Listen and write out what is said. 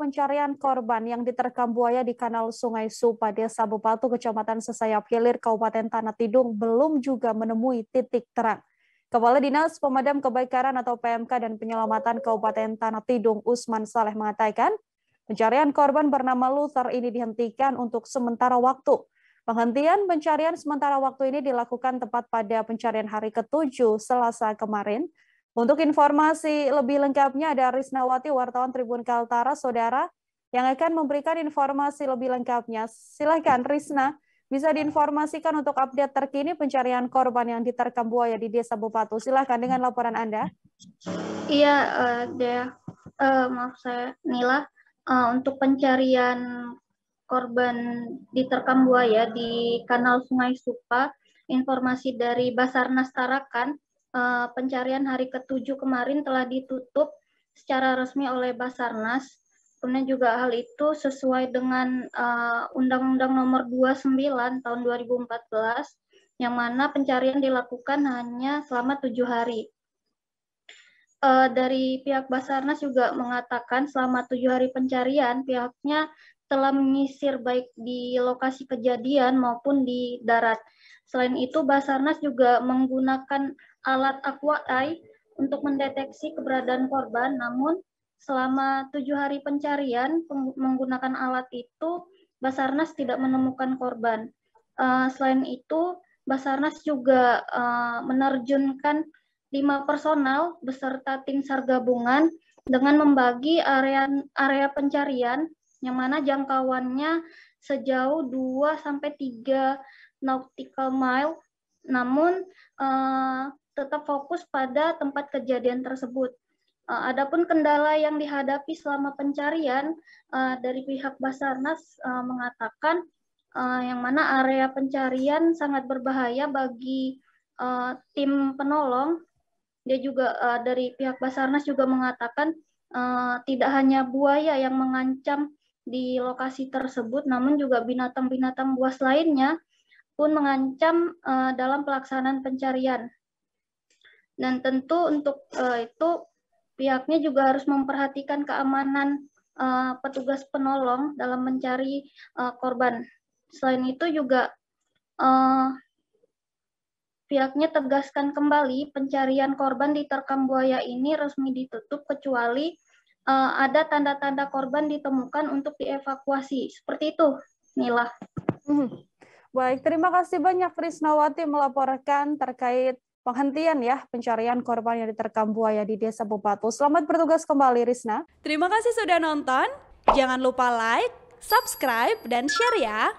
pencarian korban yang diterkam buaya di kanal Sungai Supa, Desa Bebatu, Kecamatan Sesayap Hilir, Kabupaten Tanah Tidung belum juga menemui titik terang. Kepala Dinas Pemadam Kebakaran atau PMK dan Penyelamatan Kabupaten Tanah Tidung, Usman Saleh mengatakan, pencarian korban bernama Luther ini dihentikan untuk sementara waktu. Penghentian pencarian sementara waktu ini dilakukan tepat pada pencarian hari ketujuh, Selasa kemarin untuk informasi lebih lengkapnya ada Risnawati wartawan Tribun Kaltara, saudara, yang akan memberikan informasi lebih lengkapnya. Silahkan Risna, bisa diinformasikan untuk update terkini pencarian korban yang diterkam buaya di Desa Bupatu. Silahkan dengan laporan Anda. Iya, uh, Uh, maaf saya, Nila. Uh, untuk pencarian korban diterkam buaya di kanal Sungai Supa, informasi dari Basarnas Tarakan, uh, pencarian hari ketujuh kemarin telah ditutup secara resmi oleh Basarnas. Kemudian juga hal itu sesuai dengan eh, Undang-Undang uh, Nomor 29 Tahun 2014 yang mana pencarian dilakukan hanya selama tujuh hari. Uh, dari pihak Basarnas juga mengatakan selama tujuh hari pencarian pihaknya telah menyisir baik di lokasi kejadian maupun di darat. Selain itu Basarnas juga menggunakan alat Aqua Eye untuk mendeteksi keberadaan korban, namun selama tujuh hari pencarian menggunakan alat itu, Basarnas tidak menemukan korban. Uh, selain itu, Basarnas juga uh, menerjunkan lima personal beserta tim SAR gabungan dengan membagi area area pencarian yang mana jangkauannya sejauh 2 sampai 3 nautical mile. Namun uh, tetap fokus pada tempat kejadian tersebut. Eh, adapun kendala yang dihadapi selama pencarian eh, dari pihak Basarnas eh, mengatakan yang mana area pencarian sangat berbahaya bagi tim penolong. Dia juga dari pihak Basarnas juga mengatakan tidak hanya buaya yang mengancam di lokasi tersebut, namun juga binatang-binatang buas lainnya pun mengancam dalam pelaksanaan pencarian. Dan tentu untuk uh, itu pihaknya juga harus memperhatikan keamanan uh, petugas penolong dalam mencari uh, korban. Selain itu juga uh, pihaknya tegaskan kembali pencarian korban di terkam buaya ini resmi ditutup kecuali uh, ada tanda-tanda korban ditemukan untuk dievakuasi. Seperti itu, Nila. Mhm. Baik, terima kasih banyak Krisnawati melaporkan terkait penghentian ya pencarian korban yang diterkam buaya di Desa Bupatu. Selamat bertugas kembali Risna. Terima kasih sudah nonton. Jangan lupa like, subscribe, dan share ya.